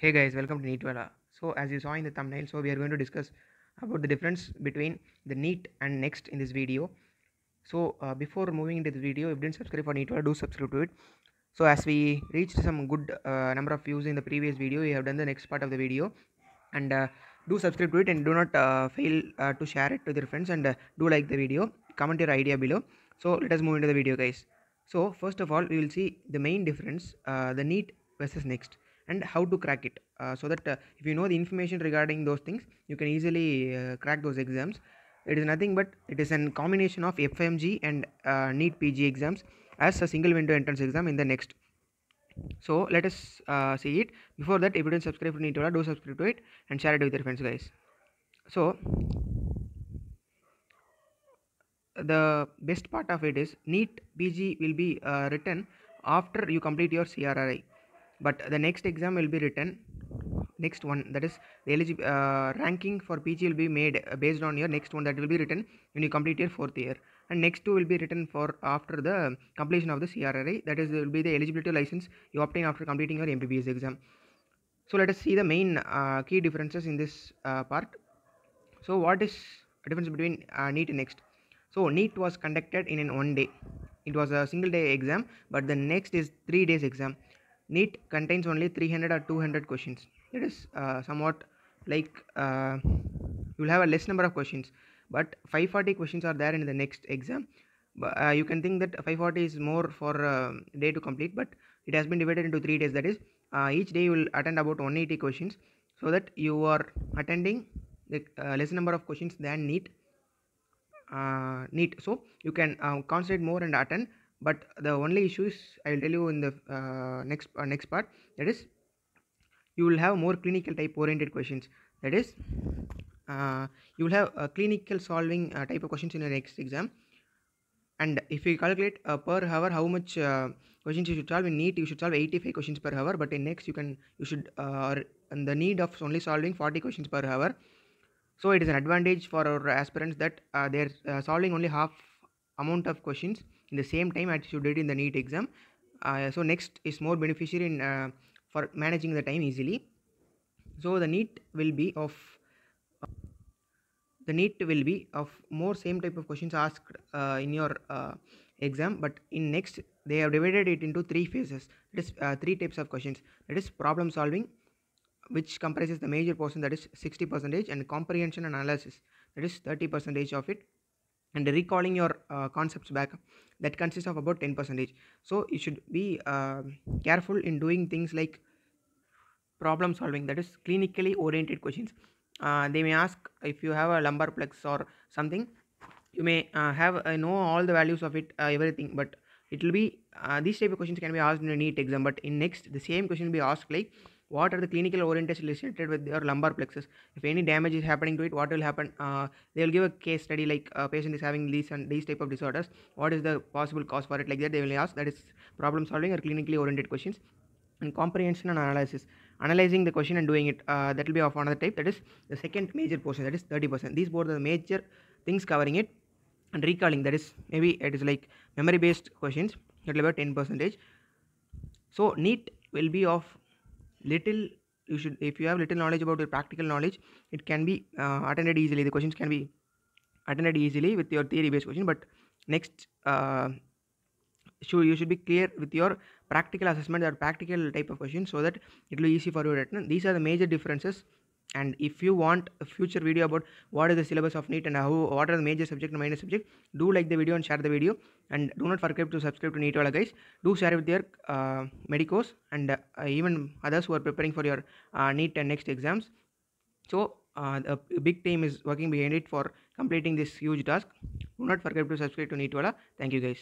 Hey guys, welcome to Neatwala. So as you saw in the thumbnail, so we are going to discuss about the difference between the Neet and Next in this video. So uh, before moving into the video, if you didn't subscribe for Neatwala, do subscribe to it. So as we reached some good uh, number of views in the previous video, we have done the next part of the video. And uh, do subscribe to it and do not uh, fail uh, to share it with your friends and uh, do like the video. Comment your idea below. So let us move into the video guys. So first of all, we will see the main difference, the Neet versus Next and how to crack it uh, so that uh, if you know the information regarding those things you can easily uh, crack those exams it is nothing but it is a combination of FMG and uh, NEET PG exams as a single window entrance exam in the next so let us uh, see it before that if you didn't subscribe to Nitola do subscribe to it and share it with your friends guys so the best part of it is NEET PG will be uh, written after you complete your CRRI but the next exam will be written next one that is the eligible uh, ranking for pg will be made based on your next one that will be written when you complete your fourth year and next two will be written for after the completion of the crra that is will be the eligibility license you obtain after completing your mbbs exam so let us see the main uh, key differences in this uh, part so what is difference between uh, neat and next so neat was conducted in an one day it was a single day exam but the next is three days exam NEET contains only 300 or 200 questions. It is uh, somewhat like uh, you will have a less number of questions, but 540 questions are there in the next exam. Uh, you can think that 540 is more for uh, day to complete, but it has been divided into three days. That is, uh, each day you will attend about 180 questions, so that you are attending the uh, less number of questions than NEET. Uh, NEET. So you can concentrate more and attend but the only issue is i will tell you in the uh, next uh, next part that is you will have more clinical type oriented questions that is uh, you will have a clinical solving uh, type of questions in your next exam and if you calculate uh, per hour how much uh, questions you should solve in you should solve 85 questions per hour but in next you can you should or in the need of only solving 40 questions per hour so it is an advantage for our aspirants that they are solving only half amount of questions in the same time as you did in the NEET exam. Uh, so next is more beneficial in uh, for managing the time easily. So the NEET will be of the NEET will be of more same type of questions asked uh, in your uh, exam, but in next they have divided it into three phases. That is uh, three types of questions. That is problem solving, which comprises the major portion that is 60 percentage, and comprehension and analysis that is 30 percentage of it and recalling your uh, concepts back that consists of about 10 percentage so you should be uh, careful in doing things like problem solving that is clinically oriented questions uh, they may ask if you have a lumbar plex or something you may uh, have uh, know all the values of it uh, everything but it will be uh, these type of questions can be asked in a neat exam but in next the same question will be asked like what are the clinical orientations related with your lumbar plexus if any damage is happening to it what will happen uh, they will give a case study like a uh, patient is having these and these type of disorders what is the possible cause for it like that they will ask that is problem solving or clinically oriented questions and comprehension and analysis analyzing the question and doing it uh, that will be of another type that is the second major portion that is 30% these both are the major things covering it and recalling that is maybe it is like memory based questions that will be 10 percentage so neat will be of little you should if you have little knowledge about your practical knowledge it can be uh, attended easily the questions can be attended easily with your theory based question but next uh, sure you should be clear with your practical assessment or practical type of question so that it will be easy for your attend. these are the major differences and if you want a future video about what is the syllabus of NEET and how what are the major subject and minor subject do like the video and share the video and do not forget to subscribe to NEET guys do share with your uh, medicos and uh, even others who are preparing for your uh, NEET and next exams so uh, the big team is working behind it for completing this huge task do not forget to subscribe to NEET thank you guys